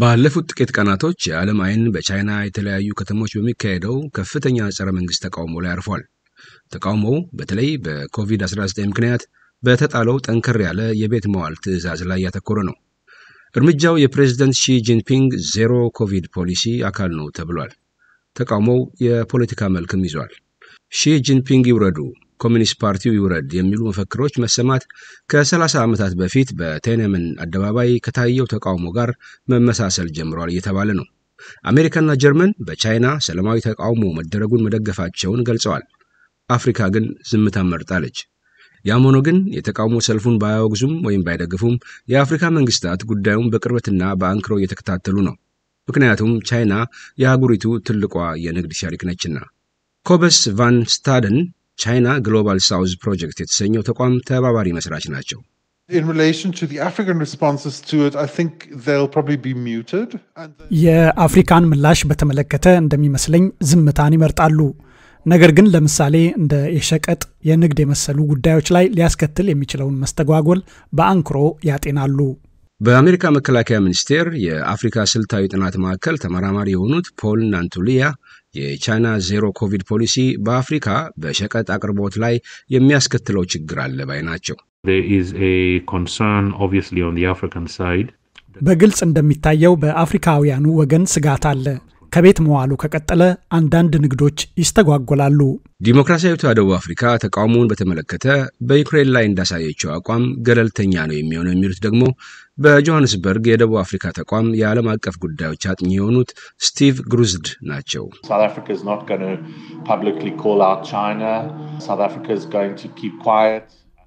ባለፉት ጥቂት ቀናቶች የዓለም አይን በቻይና የተለያዩ ከተሞች በሚካሄደው ከፍተኛ ጸረ መንግስት ተቃውሞ ላይ አርፏል። ተቃውሞው በተለይ በኮቪድ-19 ምክንያት በተጣለው ጠንከር ያለ የቤት መዋል ትዕዛዝ ላይ ያተኮረ ነው። እርምጃው የፕሬዝደንት ሺ ጂንፒንግ ዜሮ ኮቪድ ፖሊሲ አካል ነው ተብሏል። ተቃውሞው የፖለቲካ መልክም ይዟል። ሺ ጂንፒንግ ይውረዱ ኮሚኒስት ፓርቲው ይውረድ የሚሉ መፈክሮች መሰማት ከ30 ዓመታት በፊት በቴነምን አደባባይ ከታየው ተቃውሞ ጋር መመሳሰል ጀምሯል እየተባለ ነው። አሜሪካና ጀርመን በቻይና ሰላማዊ ተቃውሞ መደረጉን መደገፋቸውን ገልጸዋል። አፍሪካ ግን ዝምታ መርጣለች። ያም ሆኖ ግን የተቃውሞ ሰልፉን ባያወግዙም ወይም ባይደግፉም የአፍሪካ መንግስታት ጉዳዩን በቅርበትና በአንክሮ እየተከታተሉ ነው። ምክንያቱም ቻይና የአህጉሪቱ ትልቋ የንግድ ሸሪክ ነችና። ኮበስ ቫን ስታደን ቻይና ግሎባል ሳውዝ ፕሮጀክት የተሰኘው ተቋም ተባባሪ መስራች ናቸው። የአፍሪካን ምላሽ በተመለከተ እንደሚመስለኝ ዝምታን ይመርጣሉ። ነገር ግን ለምሳሌ እንደ የሸቀጥ፣ የንግድ የመሰሉ ጉዳዮች ላይ ሊያስከትል የሚችለውን መስተጓጎል በአንክሮ ያጤናሉ። በአሜሪካ መከላከያ ሚኒስቴር የአፍሪካ ስልታዊ ጥናት ማዕከል ተመራማሪ የሆኑት ፖል ናንቱሊያ የቻይና ዜሮ ኮቪድ ፖሊሲ በአፍሪካ በሸቀጥ አቅርቦት ላይ የሚያስከትለው ችግር አለ ባይ ናቸው። በግልጽ እንደሚታየው በአፍሪካውያኑ ወገን ስጋት አለ። ከቤት መዋሉ ከቀጠለ አንዳንድ ንግዶች ይስተጓጎላሉ። ዲሞክራሲያዊቷ ደቡብ አፍሪካ ተቃውሞውን በተመለከተ በዩክሬን ላይ እንዳሳየችው አቋም ገለልተኛ ነው የሚሆነው የሚሉት ደግሞ በጆሃንስበርግ የደቡብ አፍሪካ ተቋም የዓለም አቀፍ ጉዳዮች አጥኚ የሆኑት ስቲቭ ግሩዝድ ናቸው።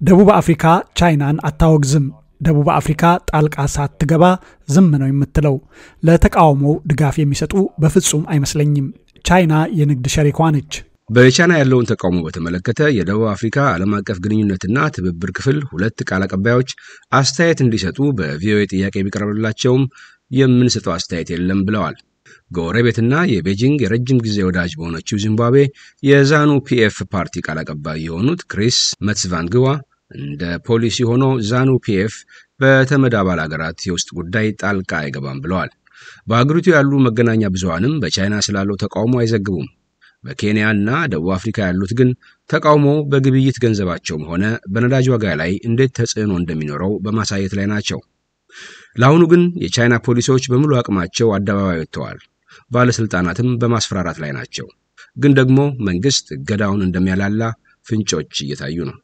ደቡብ አፍሪካ ቻይናን አታወግዝም። ደቡብ አፍሪካ ጣልቃ ሳትገባ ዝም ነው የምትለው። ለተቃውሞው ድጋፍ የሚሰጡ በፍጹም አይመስለኝም። ቻይና የንግድ ሸሪኳ ነች። በቻይና ያለውን ተቃውሞ በተመለከተ የደቡብ አፍሪካ ዓለም አቀፍ ግንኙነትና ትብብር ክፍል ሁለት ቃል አቀባዮች አስተያየት እንዲሰጡ በቪኦኤ ጥያቄ ቢቀርብላቸውም የምንሰጠው አስተያየት የለም ብለዋል። ጎረቤትና የቤጂንግ የረጅም ጊዜ ወዳጅ በሆነችው ዚምባብዌ የዛኑ ፒኤፍ ፓርቲ ቃል አቀባይ የሆኑት ክሪስ መትስቫንግዋ እንደ ፖሊሲ ሆኖ ዛኑ ፒኤፍ በተመድ አባል ሀገራት የውስጥ ጉዳይ ጣልቃ አይገባም ብለዋል። በአገሪቱ ያሉ መገናኛ ብዙሃንም በቻይና ስላለው ተቃውሞ አይዘግቡም። በኬንያና ደቡብ አፍሪካ ያሉት ግን ተቃውሞ በግብይት ገንዘባቸውም ሆነ በነዳጅ ዋጋ ላይ እንዴት ተጽዕኖ እንደሚኖረው በማሳየት ላይ ናቸው። ለአሁኑ ግን የቻይና ፖሊሶች በሙሉ አቅማቸው አደባባይ ወጥተዋል። ባለሥልጣናትም በማስፈራራት ላይ ናቸው። ግን ደግሞ መንግሥት እገዳውን እንደሚያላላ ፍንጮች እየታዩ ነው።